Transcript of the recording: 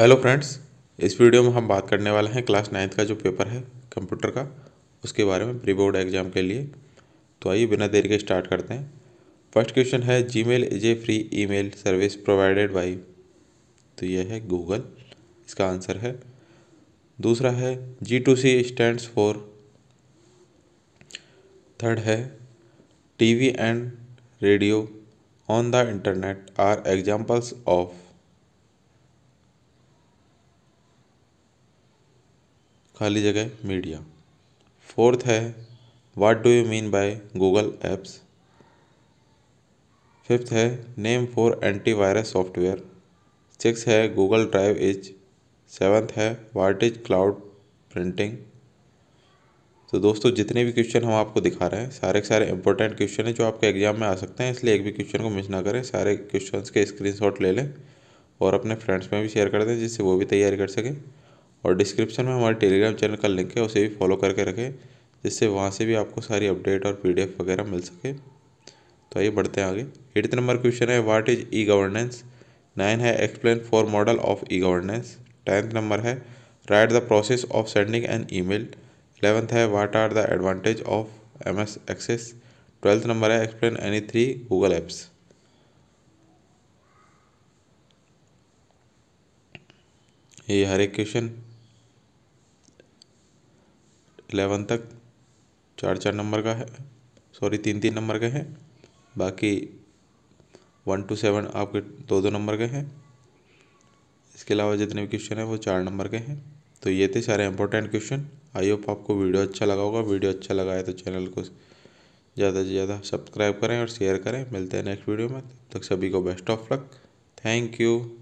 hello friends इस video में हम बात करने वाले हैं क्लास नाइन्थ का जो पेपर है कंप्यूटर का उसके बारे में प्री बोर्ड एग्जाम के लिए तो आइए बिना देरी के स्टार्ट करते हैं फर्स्ट क्वेश्चन है Gmail is a free email service provided by तो यह है गूगल इसका आंसर है दूसरा है G to C stand for third है V and radio on the internet are examples of खाली जगह मीडिया फोर्थ है what do you mean by Google apps fifth है name four antivirus software six है Google drive is seventh है what is cloud printing तो दोस्तों जितने भी क्वेश्चन हम आपको दिखा रहे हैं सारे के सारे इंपॉर्टेंट क्वेश्चन हैं जो आपके एग्जाम में आ सकते हैं इसलिए एक भी क्वेश्चन को मिस ना करें सारे क्वेश्चंस के स्क्रीनशॉट ले लें और अपने फ्रेंड्स में भी शेयर कर दें जिससे वो भी तैयारी कर सकें और डिस्क्रिप्शन में हमारे टेलीग्राम चैनल का लिंक है उसे भी फॉलो करके रखें जिससे वहाँ से भी आपको सारी अपडेट और पी वगैरह मिल सके तो आइए बढ़ते हैं आगे एट्थ नंबर क्वेश्चन है what is e governance nine है explain four model of e governance tenth number है write the process of sending an email eleventh है what are the advantage of M S Access twelfth number है explain any three Google apps ये हर एक question eleven तक चार चार number का है सॉरी तीन तीन नंबर के हैं बाकी वन टू सेवन आपके दो दो नंबर के हैं इसके अलावा जितने भी क्वेश्चन हैं वो चार नंबर के हैं तो ये थे सारे इंपॉर्टेंट क्वेश्चन आई होप आपको वीडियो अच्छा लगा होगा वीडियो अच्छा लगा है तो चैनल को ज़्यादा से ज़्यादा सब्सक्राइब करें और शेयर करें मिलते हैं नेक्स्ट वीडियो में तब तक सभी को best of luck thank you